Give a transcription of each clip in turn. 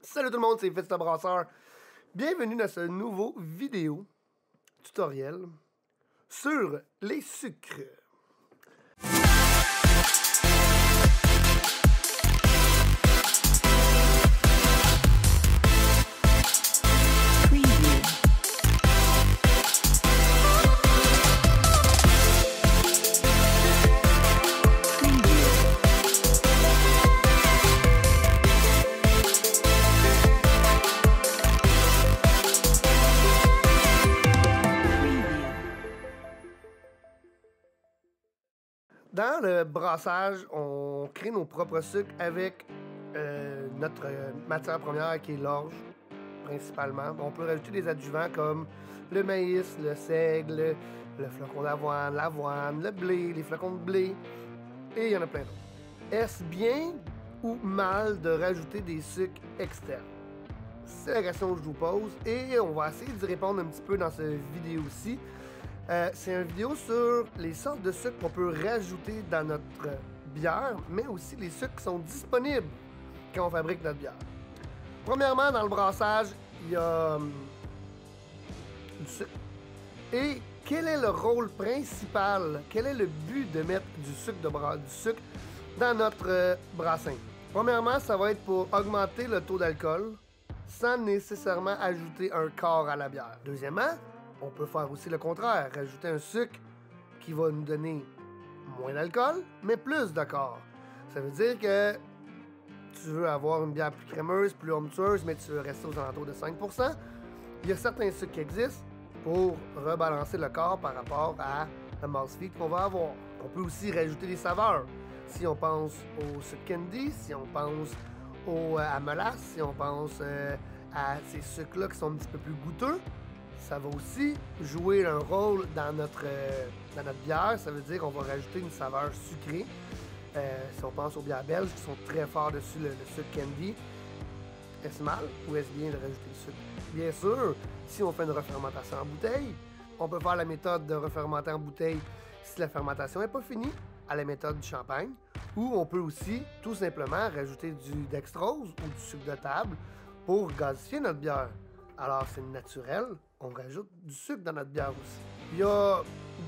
Salut tout le monde, c'est Vista Brasseur. Bienvenue dans ce nouveau vidéo tutoriel sur les sucres. Dans le brassage, on crée nos propres sucres avec euh, notre euh, matière première qui est l'orge, principalement. On peut rajouter des adjuvants comme le maïs, le seigle, le flocon d'avoine, l'avoine, le blé, les flocons de blé, et il y en a plein d'autres. Est-ce bien ou mal de rajouter des sucres externes? C'est la question que je vous pose et on va essayer d'y répondre un petit peu dans cette vidéo-ci. Euh, c'est une vidéo sur les sortes de sucres qu'on peut rajouter dans notre bière, mais aussi les sucres qui sont disponibles quand on fabrique notre bière. Premièrement, dans le brassage, il y a hum, du sucre. Et quel est le rôle principal, quel est le but de mettre du sucre, de du sucre dans notre euh, brassin? Premièrement, ça va être pour augmenter le taux d'alcool sans nécessairement ajouter un corps à la bière. Deuxièmement, on peut faire aussi le contraire, rajouter un sucre qui va nous donner moins d'alcool, mais plus d'accord. Ça veut dire que tu veux avoir une bière plus crémeuse, plus onctueuse, mais tu veux rester aux alentours de 5 Il y a certains sucres qui existent pour rebalancer le corps par rapport à la masse qu'on va avoir. On peut aussi rajouter des saveurs. Si on pense au sucre candy, si on pense au, euh, à molasse, si on pense euh, à ces sucres-là qui sont un petit peu plus goûteux, ça va aussi jouer un rôle dans notre, euh, notre bière. Ça veut dire qu'on va rajouter une saveur sucrée. Euh, si on pense aux bières belges qui sont très forts dessus le, sucre candy, est-ce mal ou est-ce bien de rajouter le sucre? Bien sûr, si on fait une refermentation en bouteille, on peut faire la méthode de refermenter en bouteille si la fermentation n'est pas finie, à la méthode du champagne, ou on peut aussi tout simplement rajouter du dextrose ou du sucre de table pour gazifier notre bière. Alors c'est naturel, on rajoute du sucre dans notre bière aussi. Il y a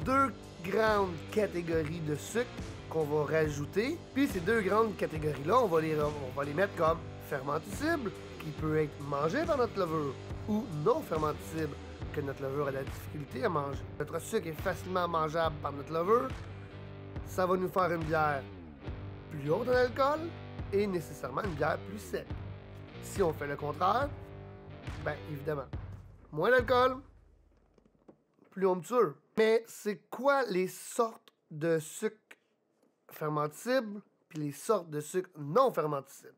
deux grandes catégories de sucre qu'on va rajouter. Puis ces deux grandes catégories-là, on, va les, on va les mettre comme fermentissibles, qui peut être mangé par notre levure, ou non fermentissible, que notre levure a de la difficulté à manger. Notre sucre est facilement mangeable par notre levure. Ça va nous faire une bière plus haute en alcool et nécessairement une bière plus sèche. Si on fait le contraire, ben évidemment, moins d'alcool, plus on me tue. Mais c'est quoi les sortes de sucres fermentibles puis les sortes de sucres non fermentibles?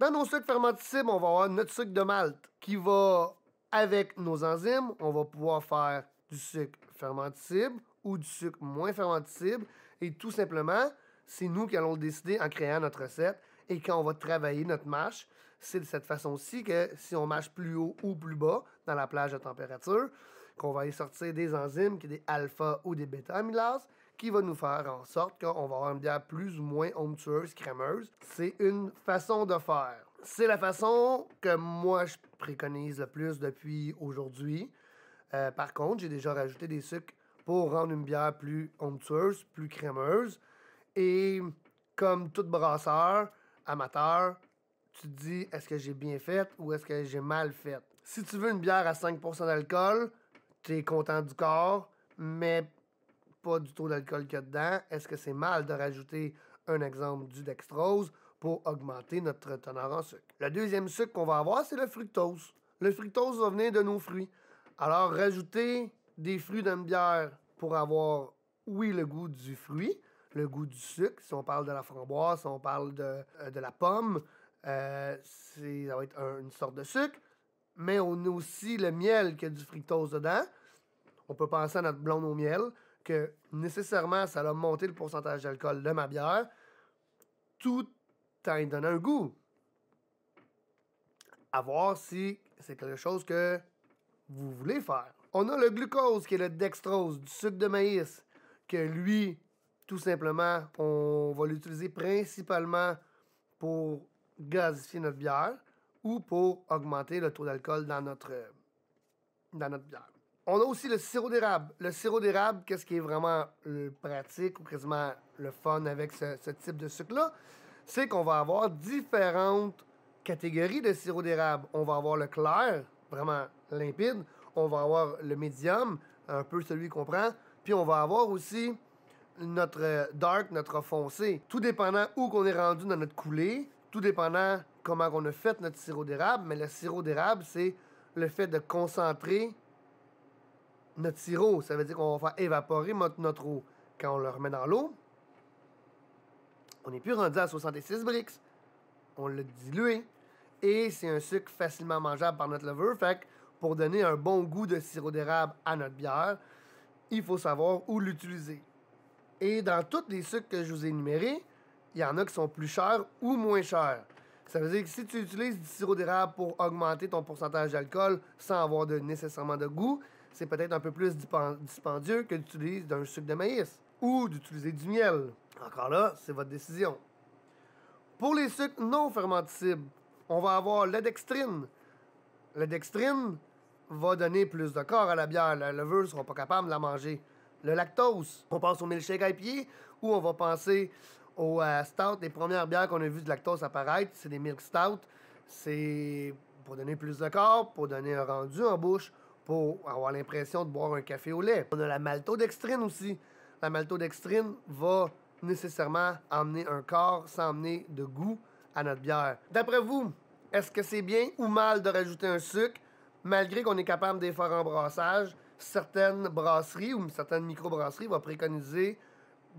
Dans nos sucres fermentibles, on va avoir notre sucre de malt qui va, avec nos enzymes, on va pouvoir faire du sucre fermentible ou du sucre moins fermentible. Et tout simplement, c'est nous qui allons le décider en créant notre recette et quand on va travailler notre mâche c'est de cette façon-ci que si on mâche plus haut ou plus bas dans la plage de température, qu'on va y sortir des enzymes, qui des alpha ou des bêta-amylases, qui va nous faire en sorte qu'on va avoir une bière plus ou moins onctueuse, crémeuse. C'est une façon de faire. C'est la façon que moi je préconise le plus depuis aujourd'hui. Euh, par contre, j'ai déjà rajouté des sucres pour rendre une bière plus onctueuse, plus crémeuse. Et comme tout brasseur, amateur, tu te dis est-ce que j'ai bien fait ou est-ce que j'ai mal fait. Si tu veux une bière à 5% d'alcool, tu es content du corps, mais pas du tout d'alcool qu'il y a dedans. Est-ce que c'est mal de rajouter un exemple du dextrose pour augmenter notre teneur en sucre? Le deuxième sucre qu'on va avoir, c'est le fructose. Le fructose va venir de nos fruits. Alors, rajouter des fruits dans une bière pour avoir, oui, le goût du fruit, le goût du sucre, si on parle de la framboise, si on parle de, euh, de la pomme, euh, ça va être une sorte de sucre, mais on a aussi le miel qui a du fructose dedans. On peut penser à notre blonde au miel, que nécessairement, ça va monter le pourcentage d'alcool de ma bière, tout en donnant un goût. À voir si c'est quelque chose que vous voulez faire. On a le glucose, qui est le dextrose, du sucre de maïs, que lui, tout simplement, on va l'utiliser principalement pour gazifier notre bière ou pour augmenter le taux d'alcool dans notre, dans notre bière. On a aussi le sirop d'érable. Le sirop d'érable, qu'est-ce qui est vraiment euh, pratique ou quasiment le fun avec ce, type de sucre-là? C'est qu'on va avoir différentes catégories de sirop d'érable. On va avoir le clair, vraiment limpide. On va avoir le médium, un peu celui qu'on prend. Puis on va avoir aussi notre euh, dark, notre foncé. Tout dépendant où qu'on est rendu dans notre coulée, tout dépendant comment on a fait notre sirop d'érable, mais le sirop d'érable, c'est le fait de concentrer notre sirop. Ça veut dire qu'on va faire évaporer notre, eau. Quand on le remet dans l'eau, on n'est plus rendu à 66 Brix. On l'a dilué. Et c'est un sucre facilement mangeable par notre lover. Fait que pour donner un bon goût de sirop d'érable à notre bière, il faut savoir où l'utiliser. Et dans tous les sucres que je vous ai énumérés, il y en a qui sont plus chers ou moins chers. Ça veut dire que si tu utilises du sirop d'érable pour augmenter ton pourcentage d'alcool sans avoir nécessairement de goût, c'est peut-être un peu plus dispendieux que d'utiliser un sucre de maïs ou d'utiliser du miel. Encore là, c'est votre décision. Pour les sucres non fermenticibles, on va avoir la dextrine. La dextrine va donner plus de corps à la bière. La levure ne sera pas capable de la manger. Le lactose, on pense au milkshake à pied ou on va penser au euh, stout, les premières bières qu'on a vues de lactose apparaître, c'est des milk stout. C'est pour donner plus de corps, pour donner un rendu en bouche, pour avoir l'impression de boire un café au lait. On a la maltodextrine aussi. La maltodextrine va nécessairement amener un corps sans emmener de goût à notre bière. D'après vous, est-ce que c'est bien ou mal de rajouter un sucre malgré qu'on est capable de en brassage? Certaines brasseries ou certaines microbrasseries vont préconiser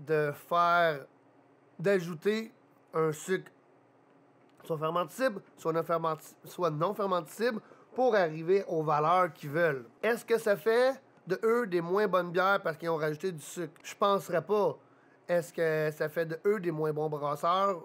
de faire d'ajouter un sucre, soit fermentable, soit non, fermenti soit non fermentable, pour arriver aux valeurs qu'ils veulent. Est-ce que ça fait de eux des moins bonnes bières parce qu'ils ont rajouté du sucre? Je penserais pas. Est-ce que ça fait de eux des moins bons brasseurs?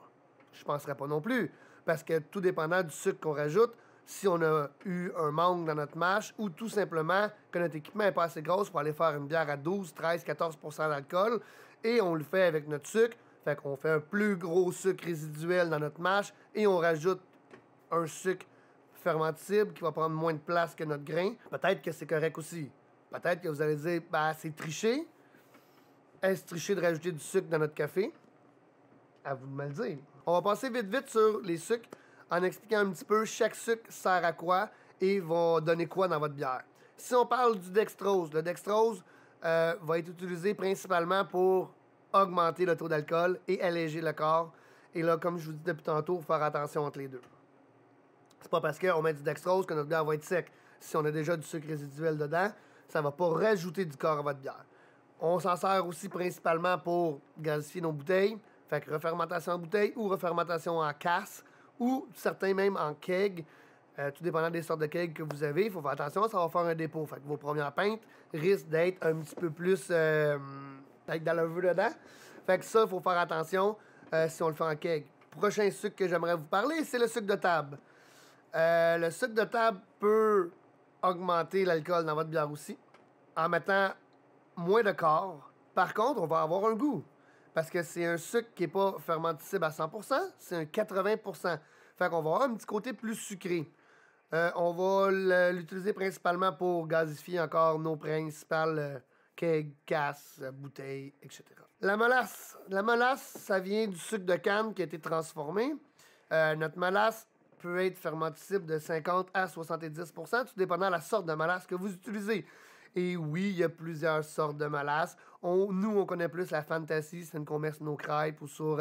Je penserais pas non plus. Parce que tout dépendant du sucre qu'on rajoute, si on a eu un manque dans notre mâche ou tout simplement que notre équipement n'est pas assez grosse pour aller faire une bière à 12, 13, 14 d'alcool et on le fait avec notre sucre, fait qu'on fait un plus gros sucre résiduel dans notre mâche et on rajoute un sucre fermentable qui va prendre moins de place que notre grain. Peut-être que c'est correct aussi. Peut-être que vous allez dire, bah, c'est triché. Est-ce triché de rajouter du sucre dans notre café? À vous de me le dire. On va passer vite, vite sur les sucres en expliquant un petit peu chaque sucre sert à quoi et va donner quoi dans votre bière. Si on parle du dextrose, le dextrose euh, va être utilisé principalement pour augmenter le taux d'alcool et alléger le corps. Et là, comme je vous dis depuis tantôt, faut faire attention entre les deux. C'est pas parce qu'on met du dextrose que notre bière va être sec. Si on a déjà du sucre résiduel dedans, ça va pas rajouter du corps à votre bière. On s'en sert aussi principalement pour gasifier nos bouteilles. Fait que refermentation en bouteille ou refermentation en casse ou certains même en keg. Euh, tout dépendant des sortes de keg que vous avez, il faut faire attention, ça va faire un dépôt. Fait que vos premières peintes risquent d'être un petit peu plus euh, avec de la levure dedans. Fait que ça, il faut faire attention euh, si on le fait en keg. Prochain sucre que j'aimerais vous parler, c'est le sucre de table. Euh, le sucre de table peut augmenter l'alcool dans votre bière aussi en mettant moins de corps. Par contre, on va avoir un goût parce que c'est un sucre qui n'est pas fermentissable à 100%, c'est un 80%. Fait qu'on va avoir un petit côté plus sucré. Euh, on va l'utiliser principalement pour gazifier encore nos principales keg, casse, bouteille, etc. La molasse. La molasse, ça vient du sucre de canne qui a été transformé. Euh, notre molasse peut être fermenticible de 50 à 70 tout dépendant de la sorte de molasse que vous utilisez. Et oui, il y a plusieurs sortes de molasses. On, nous, on connaît plus la fantasy, c'est une commerce sur nos crêpes ou sur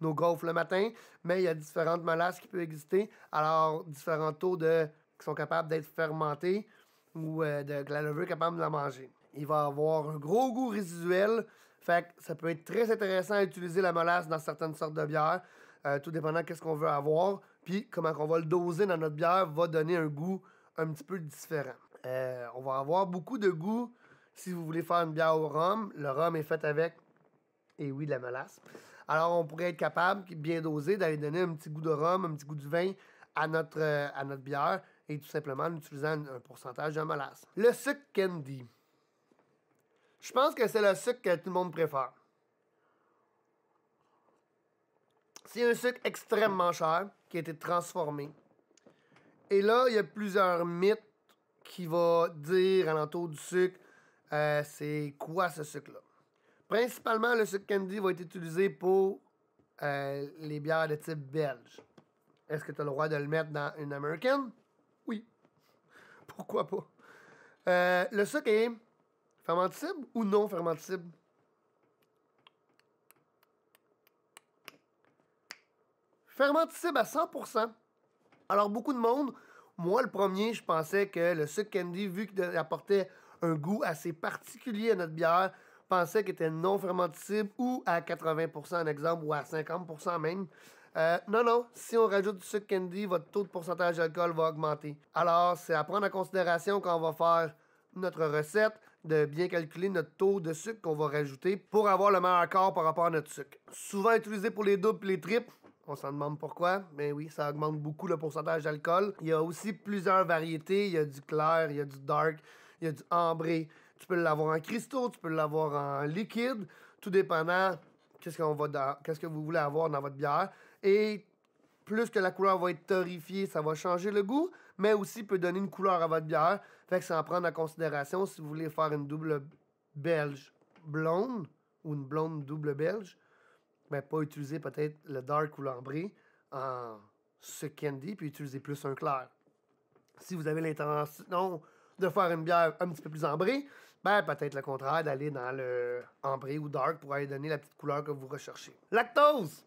nos gaufres le matin. Mais il y a différentes molasses qui peuvent exister. Alors, différents taux de, qui sont capables d'être fermentés ou euh, de, que la levure est capable de la manger il va avoir un gros goût résiduel. Fait que ça peut être très intéressant à utiliser la molasse dans certaines sortes de bières, euh, tout dépendant de ce qu'on veut avoir. Puis comment on va le doser dans notre bière va donner un goût un petit peu différent. Euh, on va avoir beaucoup de goût si vous voulez faire une bière au rhum. Le rhum est fait avec, et oui, de la molasse. Alors on pourrait être capable, bien dosé, d'aller donner un petit goût de rhum, un petit goût du vin à notre, euh, à notre bière et tout simplement en utilisant un pourcentage de molasse. Le sucre candy. Je pense que c'est le sucre que tout le monde préfère. C'est un sucre extrêmement cher qui a été transformé. Et là, il y a plusieurs mythes qui vont dire à l'entour du sucre, euh, c'est quoi ce sucre-là? Principalement, le sucre candy va être utilisé pour euh, les bières de type belge. Est-ce que tu as le droit de le mettre dans une American Oui. Pourquoi pas? Euh, le sucre est Fermentissible ou non fermentissible? Fermentissible à 100%. Alors, beaucoup de monde, moi le premier, je pensais que le sucre candy, vu qu'il apportait un goût assez particulier à notre bière, pensait qu'il était non fermenticible ou à 80% en exemple, ou à 50% même. Euh, non, non, si on rajoute du sucre candy, votre taux de pourcentage d'alcool va augmenter. Alors, c'est à prendre en considération quand on va faire notre recette de bien calculer notre taux de sucre qu'on va rajouter pour avoir le meilleur corps par rapport à notre sucre. Souvent utilisé pour les doubles et les triples. On s'en demande pourquoi, mais oui, ça augmente beaucoup le pourcentage d'alcool. Il y a aussi plusieurs variétés. Il y a du clair, il y a du dark, il y a du ambré. Tu peux l'avoir en cristaux, tu peux l'avoir en liquide, tout dépendant qu'est-ce qu'on va qu'est-ce que vous voulez avoir dans votre bière. Et plus que la couleur va être torréfiée, ça va changer le goût, mais aussi peut donner une couleur à votre bière. Fait que c'est en prendre en considération si vous voulez faire une double belge blonde ou une blonde double belge. mais ben, pas utiliser peut-être le dark ou l'ambré en ce candy, puis utiliser plus un clair. Si vous avez l'intention de faire une bière un petit peu plus ambrée, ben peut-être le contraire, d'aller dans le ambré ou dark pour aller donner la petite couleur que vous recherchez. Lactose!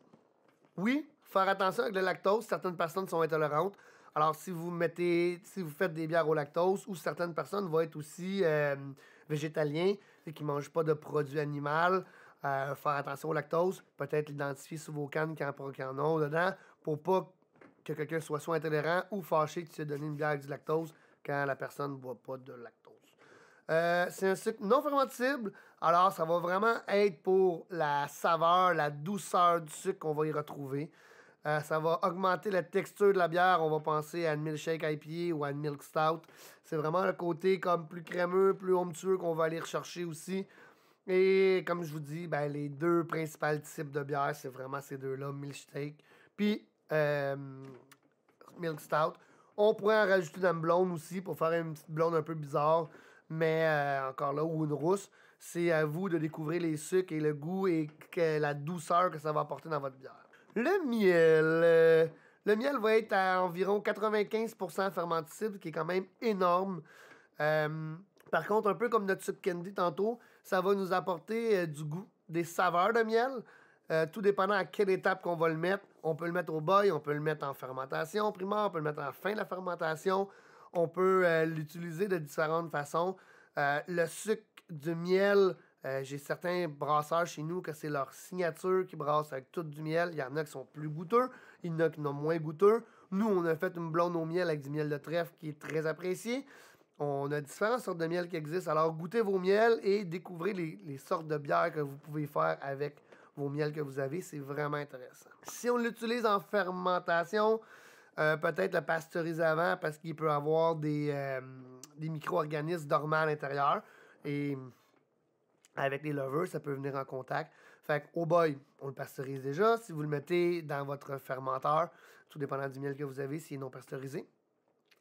Oui, faire attention avec le lactose. Certaines personnes sont intolérantes. Alors, si vous mettez, si vous faites des bières au lactose, ou certaines personnes vont être aussi euh, végétaliens, qui ne mangent pas de produits animaux, euh, faire attention au lactose, peut-être l'identifier sous vos cannes qu'il y en a dedans, pour pas que quelqu'un soit soit intolérant ou fâché de se donner une bière avec du lactose quand la personne ne boit pas de lactose. Euh, c'est un sucre non fermentable, alors ça va vraiment être pour la saveur, la douceur du sucre qu'on va y retrouver. Euh, ça va augmenter la texture de la bière. On va penser à une milkshake IPA ou à une milk stout. C'est vraiment le côté comme plus crémeux, plus onctueux qu'on va aller rechercher aussi. Et comme je vous dis, ben, les deux principaux types de bière, c'est vraiment ces deux-là, milkshake puis euh, milk stout. On pourrait en rajouter dans une blonde aussi pour faire une petite blonde un peu bizarre, mais euh, encore là, ou une rousse. C'est à vous de découvrir les sucres et le goût et la douceur que ça va apporter dans votre bière. Le miel. Euh, le miel va être à environ 95% fermenticible, qui est quand même énorme. Euh, par contre, un peu comme notre sucre candy tantôt, ça va nous apporter euh, du goût, des saveurs de miel. tout dépendant à quelle étape qu'on va le mettre. On peut le mettre au boil, on peut le mettre en fermentation primaire, on peut le mettre à la fin de la fermentation. On peut l'utiliser de différentes façons. le sucre du miel euh, j'ai certains brasseurs chez nous que c'est leur signature qui brasse avec tout du miel. Il y en a qui sont plus goûteux, il y en a qui sont moins goûteux. Nous, on a fait une blonde au miel avec du miel de trèfle qui est très apprécié. On a différentes sortes de miel qui existent. Alors, goûtez vos miels et découvrez les, sortes de bières que vous pouvez faire avec vos miels que vous avez. C'est vraiment intéressant. Si on l'utilise en fermentation, euh, peut-être le pasteuriser avant parce qu'il peut avoir des, euh, des micro-organismes dormants à l'intérieur. Et avec les lovers, ça peut venir en contact. Fait que, oh boy, on le pasteurise déjà. Si vous le mettez dans votre fermenteur, tout dépendant du miel que vous avez, s'il est non pasteurisé,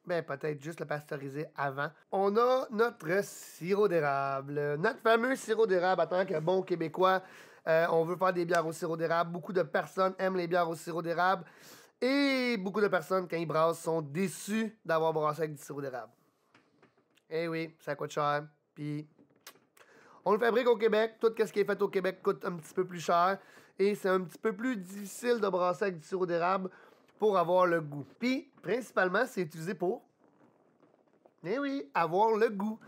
ben peut-être juste le pasteuriser avant. On a notre sirop d'érable. Notre fameux sirop d'érable, Attends tant que bon québécois, euh, on veut faire des bières au sirop d'érable. Beaucoup de personnes aiment les bières au sirop d'érable. Et beaucoup de personnes, quand ils brassent, sont déçues d'avoir brassé avec du sirop d'érable. Eh oui, ça coûte cher. Puis on le fabrique au Québec. Tout ce qui est fait au Québec coûte un petit peu plus cher. Et c'est un petit peu plus difficile de brasser avec du sirop d'érable pour avoir le goût. Puis, principalement, c'est utilisé pour. Eh oui, avoir le goût.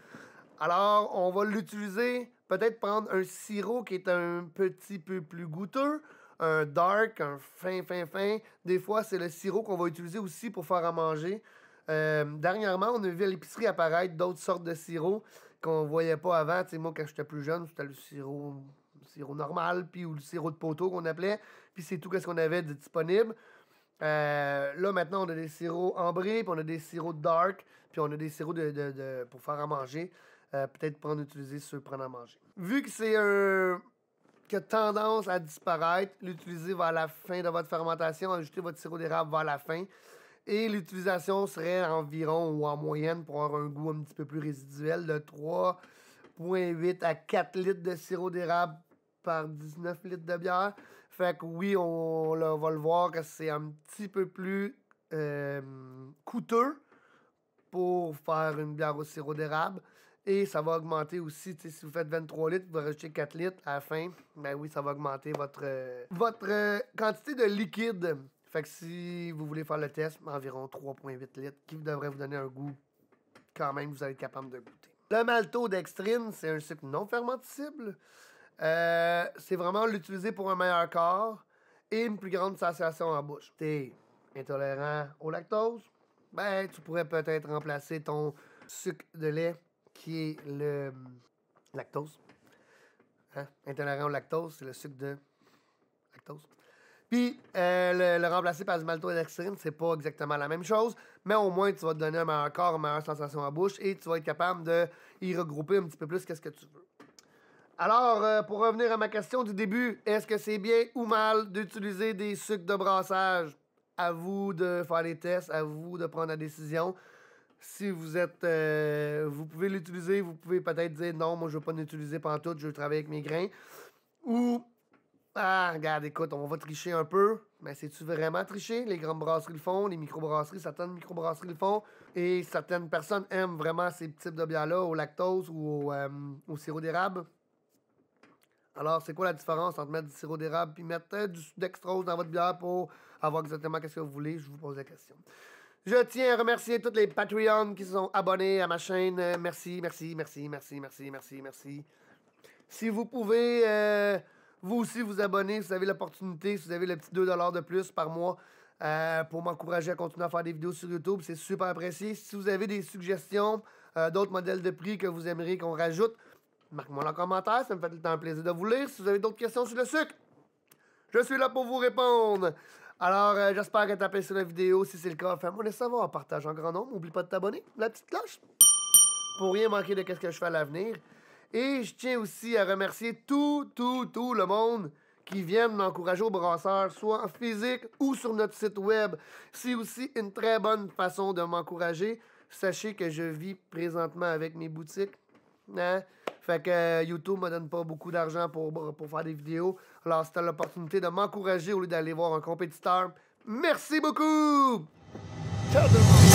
Alors, on va l'utiliser, peut-être prendre un sirop qui est un petit peu plus goûteux, un dark, un fin, fin, fin. Des fois, c'est le sirop qu'on va utiliser aussi pour faire à manger. Euh, dernièrement, on a vu à l'épicerie apparaître d'autres sortes de sirops qu'on voyait pas avant. Tu sais, moi, quand j'étais plus jeune, c'était le sirop, sirop normal, puis ou le sirop de poteau qu'on appelait. Puis c'est tout ce qu'on avait de disponible. Euh, là, maintenant, on a des sirops ambrés, puis on a des sirops dark, puis on a des sirops de, pour faire à manger. Euh, peut-être pour en utiliser ceux prendre à manger. Vu que c'est un. qui a tendance à disparaître, l'utiliser vers la fin de votre fermentation, ajouter votre sirop d'érable vers la fin. Et l'utilisation serait environ ou en moyenne pour avoir un goût un petit peu plus résiduel de 3,8 à 4 litres de sirop d'érable par 19 litres de bière. Fait que oui, on, va le voir que c'est un petit peu plus euh, coûteux pour faire une bière au sirop d'érable. Et ça va augmenter aussi, si vous faites 23 litres, vous rajoutez 4 litres à la fin. Ben oui, ça va augmenter votre, euh, votre euh, quantité de liquide. Fait que si vous voulez faire le test, environ 3,8 litres, qui devrait vous donner un goût quand même, vous allez être capable de goûter. Le maltodextrine, c'est un sucre non fermentable. Euh, c'est vraiment l'utiliser pour un meilleur corps et une plus grande sensation en bouche. T'es intolérant au lactose? Ben, tu pourrais peut-être remplacer ton sucre de lait qui est le euh, lactose. Hein? Intolérant au lactose, c'est le sucre de lactose. Puis euh, le, remplacer par du malto maltodextrine, c'est pas exactement la même chose, mais au moins tu vas te donner un meilleur corps, une meilleure sensation en bouche et tu vas être capable de y regrouper un petit peu plus qu'est-ce que tu veux. Alors, euh, pour revenir à ma question du début, est-ce que c'est bien ou mal d'utiliser des sucres de brassage? À vous de faire les tests, à vous de prendre la décision. Si vous êtes. Euh, vous pouvez l'utiliser, vous pouvez peut-être dire non, moi je veux pas l'utiliser pendant tout, je veux travailler avec mes grains. Ou ah, regarde, écoute, on va tricher un peu. Mais c'est-tu vraiment tricher? Les grandes brasseries le font, les microbrasseries, certaines microbrasseries le font. Et certaines personnes aiment vraiment ces types de bières-là au lactose ou au, euh, sirop d'érable. Alors, c'est quoi la différence entre mettre du sirop d'érable et mettre du euh, du dextrose dans votre bière pour avoir exactement ce que vous voulez? Je vous pose la question. Je tiens à remercier tous les Patreons qui se sont abonnés à ma chaîne. Merci, euh, merci, merci, merci, merci, merci, merci. Si vous pouvez... Vous aussi, vous abonnez, vous avez l'opportunité, si vous avez le petit 2 de plus par mois euh, pour m'encourager à continuer à faire des vidéos sur YouTube, c'est super apprécié. Si vous avez des suggestions, euh, d'autres modèles de prix que vous aimeriez qu'on rajoute, marque moi en commentaire, ça me fait le temps plaisir de vous lire. Si vous avez d'autres questions sur le sucre, je suis là pour vous répondre. Alors, euh, j'espère que as apprécié la vidéo. Si c'est le cas, fais-moi le savoir, partage en grand nombre. N'oublie pas de t'abonner, la petite cloche, pour rien manquer de ce que je fais à l'avenir. Et je tiens aussi à remercier tout, tout, tout le monde qui vient m'encourager au brasseur, soit en physique ou sur notre site web. C'est aussi une très bonne façon de m'encourager. Sachez que je vis présentement avec mes boutiques. Hein? Fait que euh, YouTube me donne pas beaucoup d'argent pour, pour faire des vidéos. Alors, c'était l'opportunité de m'encourager au lieu d'aller voir un compétiteur. Merci beaucoup! Ciao tout